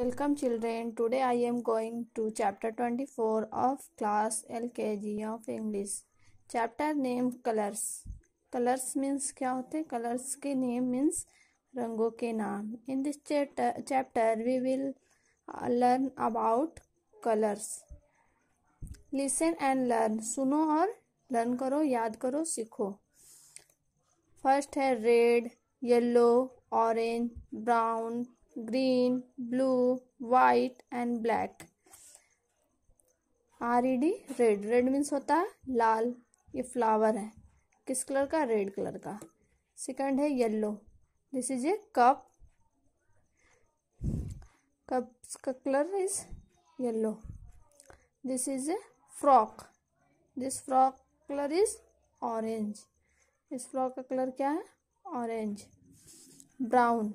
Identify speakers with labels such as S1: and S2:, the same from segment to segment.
S1: Welcome children, today I am going to chapter 24 of class LKG of English. Chapter name colors. Colors means क्या होते हैं Colors के name means रंगों के नाम In this chapter, chapter we will learn about colors. Listen and learn. सुनो और learn करो याद करो सीखो First है red, yellow, orange, brown, green, blue, white and black. R E D red red means होता है लाल ये फ्लावर है किस कलर का रेड कलर का सेकंड है yellow this is a cup cups का colour is yellow this is a frock this frock colour is orange इस फ्रॉक का कलर क्या है orange brown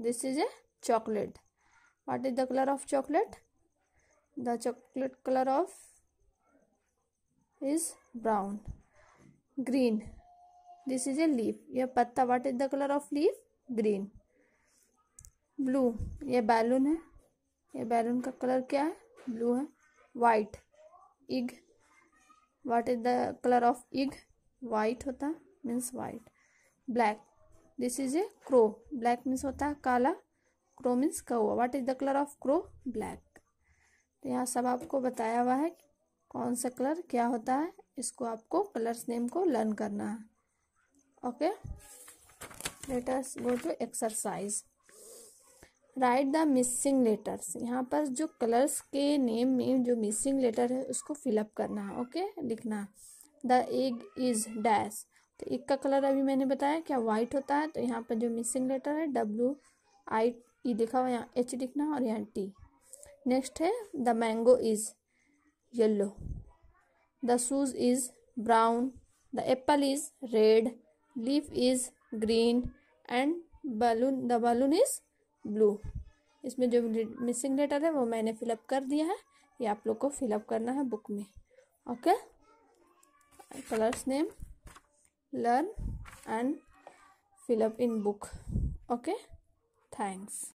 S1: this is a chocolate what is the colour of chocolate the chocolate colour of is brown green this is A leaf यह पत्ता what is the colour of leaf green blue ये balloon है ये balloon का colour क्या है blue है white egg what is the colour of egg white होता है means white black this is a crow black means होता है काला क्रो मीन्स कौआ what is the colour of crow black तो यहाँ सब आपको बताया हुआ है कौन सा कलर क्या होता है इसको आपको कलर्स नेम को लर्न करना है okay letters go to exercise write the missing letters यहाँ पर जो कलर्स के नेम में जो मिसिंग लेटर है उसको फिलअप करना है ओके लिखना द एग इज डैश तो एग का कलर अभी मैंने बताया क्या वाइट होता है तो यहाँ पर जो मिसिंग लेटर है डब्ल्यू आई ये देखा हुआ यहाँ एच लिखना और यहाँ टी नेक्स्ट है the mango is yellow the shoes is brown the apple is red leaf is green and balloon the balloon is blue इसमें जो मिसिंग लेटर है वो मैंने फिलअप कर दिया है ये आप लोग को फिलअप करना है बुक में okay colours name learn and fill up in book okay thanks